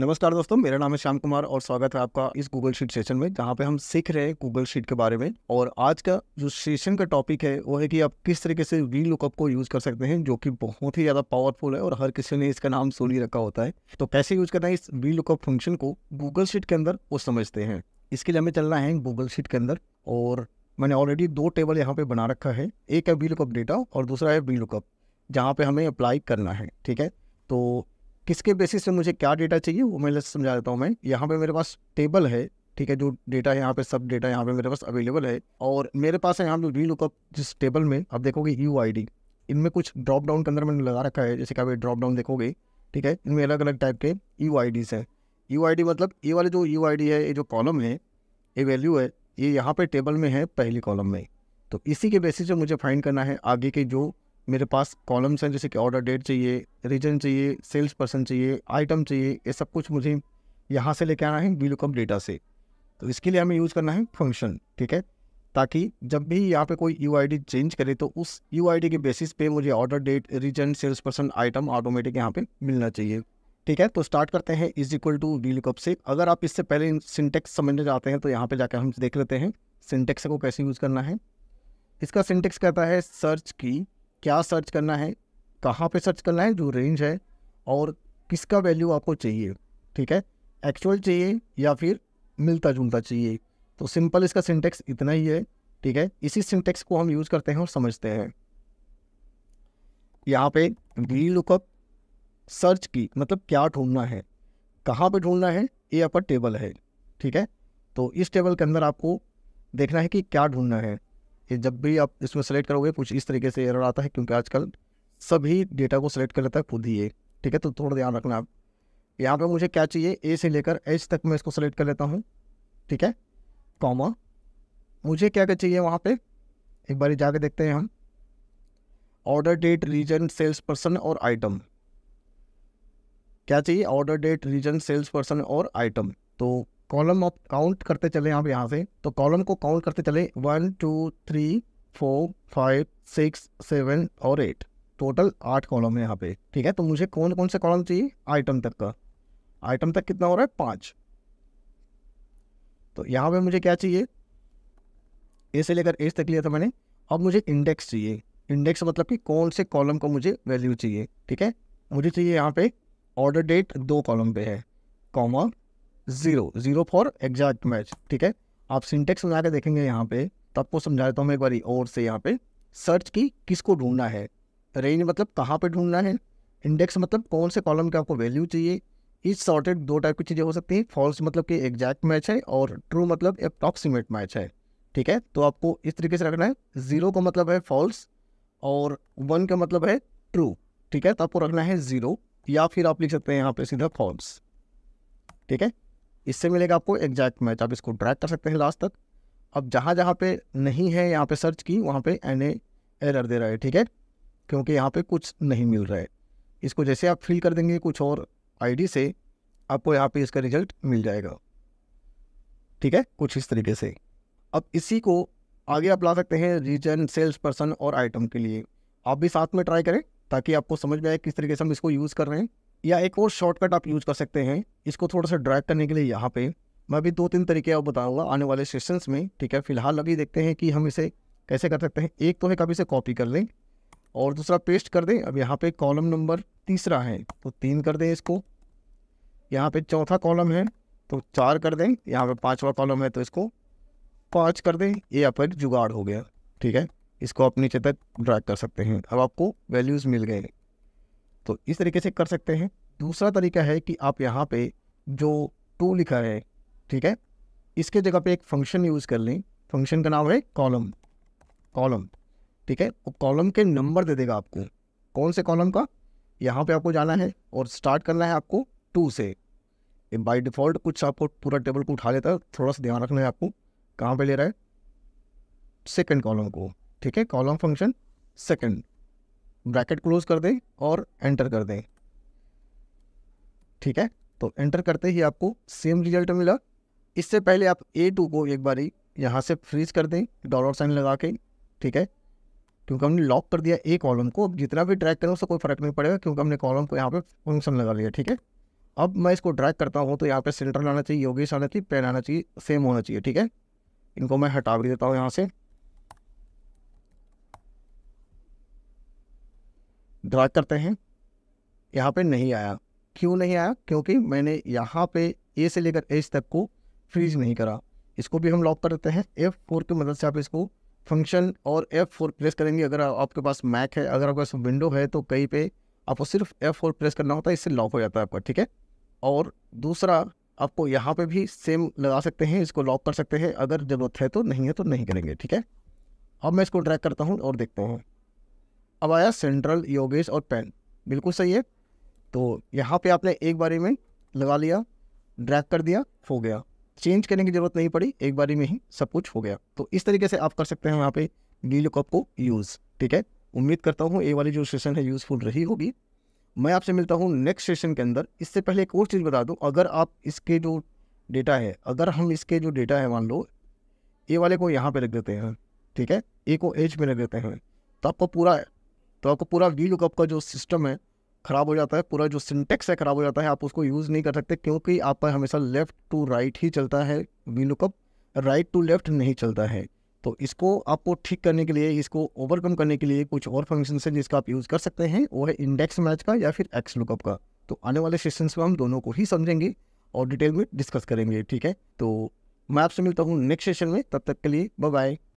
नमस्कार दोस्तों मेरा नाम है श्याम कुमार और स्वागत है आपका इस गूगल शीट सेशन में जहाँ पे हम सीख रहे हैं गूगल शीट के बारे में और आज का जो सेशन का टॉपिक है वो है कि आप किस तरीके से वी लुकअप को यूज़ कर सकते हैं जो कि बहुत ही ज़्यादा पावरफुल है और हर किसी ने इसका नाम सुन ही रखा होता है तो कैसे यूज़ करना है इस वी लुकअप फंक्शन को गूगल शीट के अंदर वो समझते हैं इसके लिए हमें चलना है गूगल शीट के अंदर और मैंने ऑलरेडी दो टेबल यहाँ पे बना रखा है एक है वी लुकअप डेटा और दूसरा है वी लुकअप जहाँ पे हमें अप्लाई करना है ठीक है तो किसके बेसिस पे मुझे क्या डेटा चाहिए वो मैं समझा देता हूँ मैं यहाँ पे मेरे पास टेबल है ठीक है जो डेटा है यहाँ पे सब डेटा यहाँ पे मेरे पास अवेलेबल है और मेरे पास है यहाँ पे वी लुकअप जिस टेबल में आप देखोगे यू आई डी इनमें कुछ ड्रॉप डाउन के अंदर मैंने लगा रखा है जैसे कि आप ड्रॉप डाउन देखोगे ठीक है इनमें अलग अलग टाइप के यू आई डीज हैं यू आई डी मतलब ये वाले जो यू आई डी है ये जो कॉलम है ये वैल्यू है ये यहाँ पे टेबल में है पहली कॉलम में तो इसी के बेसिस पे मुझे फाइंड करना है आगे के जो मेरे पास कॉलम्स हैं जैसे कि ऑर्डर डेट चाहिए रीजन चाहिए सेल्स पर्सन चाहिए आइटम चाहिए ये सब कुछ मुझे यहाँ से लेके आना है लुकअप डेटा से तो इसके लिए हमें यूज़ करना है फंक्शन ठीक है ताकि जब भी यहाँ पे कोई यू चेंज करे तो उस यू के बेसिस पे मुझे order date region sales person item automatic यहाँ पे मिलना चाहिए ठीक है तो स्टार्ट करते हैं is equal to VLOOKUP से अगर आप इससे पहले सिंटेक्स समझने जाते हैं तो यहाँ पर जाकर हम देख लेते हैं सिंटेक्स को कैसे यूज़ करना है इसका सिंटेक्स कहता है सर्च की क्या सर्च करना है कहाँ पे सर्च करना है जो रेंज है और किसका वैल्यू आपको चाहिए ठीक है एक्चुअल चाहिए या फिर मिलता जुलता चाहिए तो सिंपल इसका सिंटेक्स इतना ही है ठीक है इसी सिंटेक्स को हम यूज़ करते हैं और समझते हैं यहाँ पे वी लुकअप सर्च की मतलब क्या ढूंढना है कहाँ पे ढूंढना है ये आपका टेबल है ठीक है तो इस टेबल के अंदर आपको देखना है कि क्या ढूंढना है ये जब भी आप इसमें सेलेक्ट करोगे कुछ इस तरीके से एरर आता है क्योंकि आजकल सभी डेटा को सेलेक्ट कर लेता है खुद ही ये ठीक है तो थोड़ा ध्यान रखना आप यहाँ पर मुझे क्या चाहिए ए से लेकर एच तक मैं इसको सेलेक्ट कर लेता हूँ ठीक है कॉमा मुझे क्या क्या चाहिए वहाँ पर एक बार जाके देखते हैं हम order date region sales person और आइटम क्या चाहिए order date region sales person और आइटम तो कॉलम ऑफ काउंट करते चले आप यहाँ से तो कॉलम को काउंट करते चले one two three four five six seven और एट टोटल आठ कॉलम है यहाँ पे ठीक है तो मुझे कौन कौन से कॉलम चाहिए आइटम तक का आइटम तक कितना हो रहा है पाँच तो यहाँ पे मुझे क्या चाहिए ए से लेकर एज तक लिया था मैंने अब मुझे इंडेक्स चाहिए इंडेक्स मतलब कि कौन से कॉलम को मुझे वैल्यू चाहिए ठीक है मुझे चाहिए यहाँ पे ऑर्डर डेट दो कॉलम पे है comma zero zero for exact match ठीक है आप सिंटेक्स लगा के देखेंगे यहाँ पे तो आपको समझा देता हूँ एक बार और से यहाँ पे सर्च की किसको ढूंढना है रेंज मतलब कहाँ पे ढूंढना है इंडेक्स मतलब कौन से कॉलम के आपको वैल्यू चाहिए इस सॉर्टेड दो टाइप की चीज़ें हो सकती हैं फॉल्स मतलब कि एग्जैक्ट मैच है और ट्रू मतलब अप्रॉक्सीमेट मैच है ठीक है तो आपको इस तरीके से रखना है ज़ीरो का मतलब है फॉल्स और वन का मतलब है ट्रू ठीक है तो आपको रखना है ज़ीरो या फिर आप लिख सकते हैं यहाँ पे सीधा फॉल्स ठीक है इससे मिलेगा आपको एग्जैक्ट मैच आप इसको ड्रैग कर सकते हैं लास्ट तक अब जहाँ जहाँ पे नहीं है यहाँ पे सर्च की वहाँ पे एन एरर दे रहा है ठीक है क्योंकि यहाँ पे कुछ नहीं मिल रहा है इसको जैसे आप फिल कर देंगे कुछ और आईडी से आपको यहाँ पे इसका रिजल्ट मिल जाएगा ठीक है कुछ इस तरीके से अब इसी को आगे आप ला सकते हैं रीजन सेल्स पर्सन और आइटम के लिए आप भी साथ में ट्राई करें ताकि आपको समझ में आए किस तरीके से हम इसको यूज़ कर रहे हैं या एक और शॉर्टकट आप यूज कर सकते हैं इसको थोड़ा सा ड्रैग करने के लिए यहाँ पे मैं अभी दो तीन तरीके आप बताऊँगा आने वाले सेशंस में ठीक है फिलहाल अभी देखते हैं कि हम इसे कैसे कर सकते हैं एक तो है कभी इसे कॉपी कर लें और दूसरा पेस्ट कर दें अब यहाँ पे कॉलम नंबर तीसरा है तो तीन कर दें इसको यहाँ पे चौथा कॉलम है तो चार कर दें यहाँ पे पांचवा कॉलम है तो इसको पाँच कर दें ये आप जुगाड़ हो गया ठीक है इसको आप नीचे तक ड्रैग कर सकते हैं अब आपको वैल्यूज़ मिल गए तो इस तरीके से कर सकते हैं दूसरा तरीका है कि आप यहाँ पे जो टू लिखा है ठीक है इसके जगह पे एक फंक्शन यूज़ कर लें फंक्शन का नाम है कॉलम कॉलम ठीक है वो कॉलम के नंबर दे देगा आपको कौन से कॉलम का यहाँ पे आपको जाना है और स्टार्ट करना है आपको टू से बाई डिफ़ॉल्ट कुछ आपको पूरा टेबल को उठा लेता है थोड़ा सा ध्यान रखना है आपको कहाँ पर ले रहा है सेकेंड कॉलम को ठीक है column function second bracket close कर दें और एंटर कर दें ठीक है तो एंटर करते ही आपको सेम रिजल्ट मिला इससे पहले आप ए टू को एक बार ही यहाँ से फ्रीज कर दें डॉलर साइन लगा के ठीक है क्योंकि हमने लॉक कर दिया ए कॉलम को अब जितना भी ट्रैक करें उससे कोई फर्क नहीं पड़ेगा क्योंकि हमने कॉलम को यहाँ पे फंक्शन लगा लिया ठीक है अब मैं इसको ड्रैग करता हूँ तो यहाँ पे सेंटर लाना चाहिए योगेश आना चाहिए पेन आना चाहिए सेम होना चाहिए ठीक है इनको मैं हटा भी देता हूँ यहाँ से ड्रा करते हैं यहाँ पे नहीं आया क्यों नहीं आया क्योंकि मैंने यहाँ पे ए से लेकर एच तक को फ्रीज नहीं करा इसको भी हम लॉक कर देते हैं एफ फोर की मदद से आप इसको फंक्शन और एफ फोर प्रेस करेंगे अगर आपके पास मैक है अगर आपके पास विंडो है तो कहीं पे आपको सिर्फ एफ फोर प्रेस करना होता है इससे लॉक हो जाता है आपका ठीक है और दूसरा आपको यहाँ पे भी सेम लगा सकते हैं इसको लॉक कर सकते हैं अगर ज़रूरत है तो नहीं है तो नहीं करेंगे ठीक है अब मैं इसको ड्रैग करता हूँ और देखता हूँ अब आया सेंट्रल योगेश और पेन बिल्कुल सही है तो यहाँ पे आपने एक बारी में लगा लिया ड्रैग कर दिया हो गया चेंज करने की ज़रूरत नहीं पड़ी एक बारी में ही सब कुछ हो गया तो इस तरीके से आप कर सकते हैं यहाँ पे डी लुकअप को यूज़ ठीक है उम्मीद करता हूँ ये वाली जो सेशन है यूज़फुल रही होगी मैं आपसे मिलता हूँ नेक्स्ट सेशन के अंदर इससे पहले एक और चीज़ बता दूँ अगर आप इसके जो डेटा है अगर हम इसके जो डेटा है मान लो ए वाले को यहाँ पे रख देते हैं ठीक है ए को एज में रख देते हैं तो आपको पूरा तो आपको पूरा वी लुकअप का जो सिस्टम है ख़राब हो जाता है पूरा जो सिंटेक्स है ख़राब हो जाता है आप उसको यूज़ नहीं कर सकते क्योंकि आपका हमेशा लेफ़्ट टू राइट ही चलता है VLOOKUP right to left नहीं चलता है तो इसको आपको ठीक करने के लिए इसको ओवरकम करने के लिए कुछ और फंक्शन है जिसका आप यूज़ कर सकते हैं वो है इंडेक्स मैच का या फिर एक्स लुकअप का तो आने वाले सेशन में हम दोनों को ही समझेंगे और डिटेल में डिस्कस करेंगे ठीक है तो मैं आपसे मिलता हूँ नेक्स्ट सेशन में तब तक के लिए बाय बाय